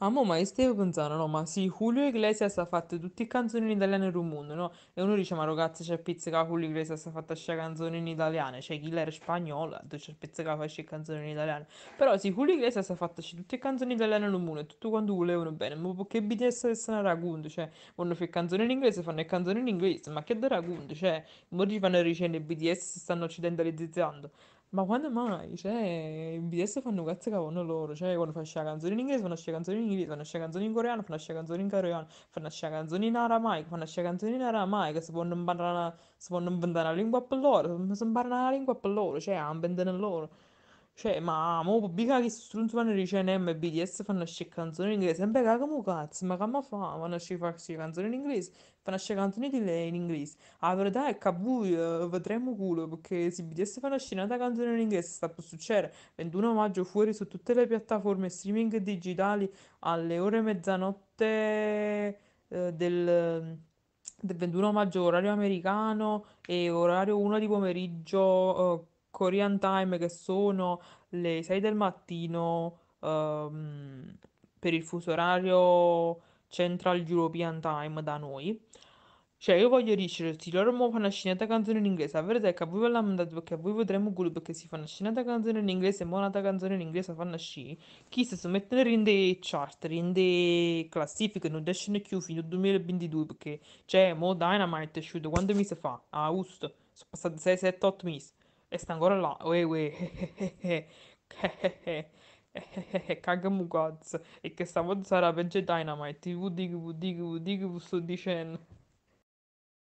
Amo ah, mai stai pensando, no, ma sì, Julio Iglesias ha fatto tutte le canzoni in italiano in mondo, no? E uno dice, ma ragazzi, c'è pizzica Julio Iglesias ha fatto queste canzoni in italiano, c'è Killer spagnola, c'è pizzica fa queste canzoni in italiano. Però sì, Julio Iglesias ha fatto tutte le canzoni in italiano in mondo, e tutto quanto volevano bene, ma che BTS adesso ne racconto, cioè, vanno fare canzoni in inglese, fanno le canzoni in inglese, ma che da racconto, cioè, ora ci fanno ricende BTS si stanno occidentalizzando. Ma quando mai? Cioè, in BTS fanno cazzo cavolo loro. Cioè, quando fanno la canzone in inglese, fanno la canzone in inglese, fanno la canzone in coreano, fanno la canzone in coreano, fanno la canzone in aramaico, fanno la canzone in aramaico, si possono imparare, si possono inventare la lingua per loro, si imparano la lingua per cioè, loro, cioè, inventano loro. Cioè, ma mo pubblica che Strunzman dice NM e BDS fanno sce canzoni in inglese. Sempre caga come cazzo, ma come fa? Fanno sce farsi canzoni in inglese, fanno sce canzoni di lei in inglese. La verità è che a voi eh, vedremo culo, perché se BDS fanno sce un'altra canzone in inglese sta per succedere. 21 maggio fuori su tutte le piattaforme streaming digitali alle ore mezzanotte uh, del del 21 maggio orario americano e orario 1 di pomeriggio uh, Korean time che sono le 6 del mattino ehm, per il fuso orario Central European Time da noi. Cioè, io voglio dire, se loro mi fanno una scenetta canzone in inglese, la verità che a voi ve l'hanno mandato perché a voi vedremo culo perché si fanno una scenetta canzone in inglese e una canzone in inglese fanno sci. Chi se si mettono in dei chart, in dei classifiche, non escono più fino al 2022 perché, cioè, mo Dynamite è uscito mi mesi fa? A agosto, sono passati 6, 7, 8 mesi e sta ancora là. Uè, uè. Cagamu gods e che sta voce sarà peggio Dynamite. Dig dig dig sto dicendo.